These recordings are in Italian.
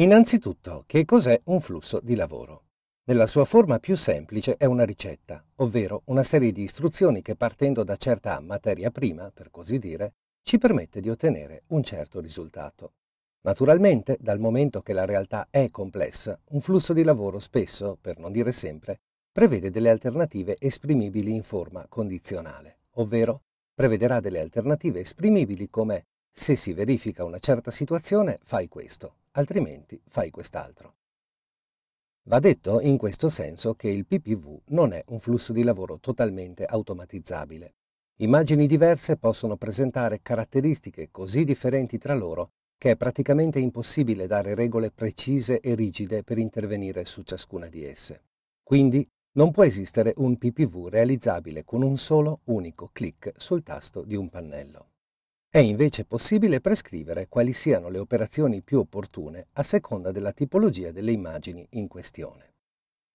Innanzitutto, che cos'è un flusso di lavoro? Nella sua forma più semplice è una ricetta, ovvero una serie di istruzioni che partendo da certa materia prima, per così dire, ci permette di ottenere un certo risultato. Naturalmente, dal momento che la realtà è complessa, un flusso di lavoro spesso, per non dire sempre, prevede delle alternative esprimibili in forma condizionale, ovvero prevederà delle alternative esprimibili come se si verifica una certa situazione fai questo, altrimenti fai quest'altro. Va detto in questo senso che il PPV non è un flusso di lavoro totalmente automatizzabile. Immagini diverse possono presentare caratteristiche così differenti tra loro che è praticamente impossibile dare regole precise e rigide per intervenire su ciascuna di esse. Quindi non può esistere un PPV realizzabile con un solo unico clic sul tasto di un pannello. È invece possibile prescrivere quali siano le operazioni più opportune a seconda della tipologia delle immagini in questione.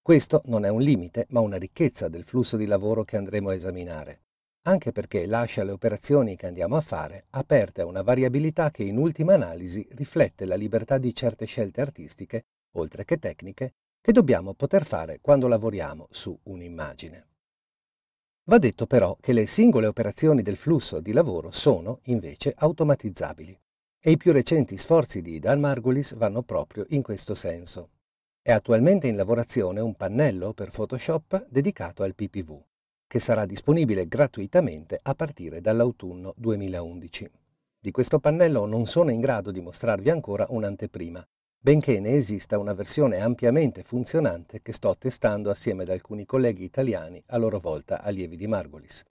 Questo non è un limite, ma una ricchezza del flusso di lavoro che andremo a esaminare, anche perché lascia le operazioni che andiamo a fare aperte a una variabilità che in ultima analisi riflette la libertà di certe scelte artistiche, oltre che tecniche, che dobbiamo poter fare quando lavoriamo su un'immagine. Va detto però che le singole operazioni del flusso di lavoro sono, invece, automatizzabili e i più recenti sforzi di Dan Margulis vanno proprio in questo senso. È attualmente in lavorazione un pannello per Photoshop dedicato al PPV, che sarà disponibile gratuitamente a partire dall'autunno 2011. Di questo pannello non sono in grado di mostrarvi ancora un'anteprima, benché ne esista una versione ampiamente funzionante che sto testando assieme ad alcuni colleghi italiani, a loro volta allievi di Margolis.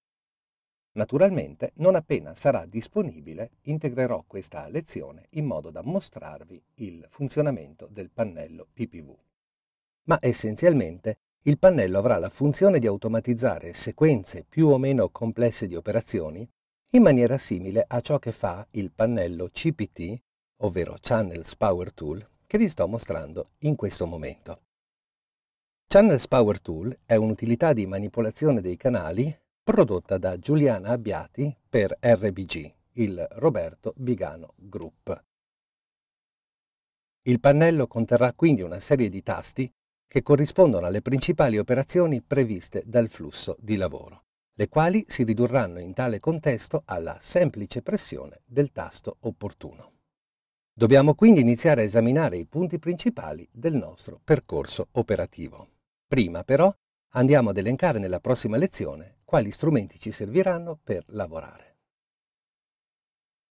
Naturalmente, non appena sarà disponibile, integrerò questa lezione in modo da mostrarvi il funzionamento del pannello PPV. Ma essenzialmente, il pannello avrà la funzione di automatizzare sequenze più o meno complesse di operazioni in maniera simile a ciò che fa il pannello CPT, ovvero Channels Power Tool, che vi sto mostrando in questo momento. Channels Power Tool è un'utilità di manipolazione dei canali prodotta da Giuliana Abbiati per RBG, il Roberto Bigano Group. Il pannello conterrà quindi una serie di tasti che corrispondono alle principali operazioni previste dal flusso di lavoro, le quali si ridurranno in tale contesto alla semplice pressione del tasto opportuno. Dobbiamo quindi iniziare a esaminare i punti principali del nostro percorso operativo. Prima però andiamo ad elencare nella prossima lezione quali strumenti ci serviranno per lavorare.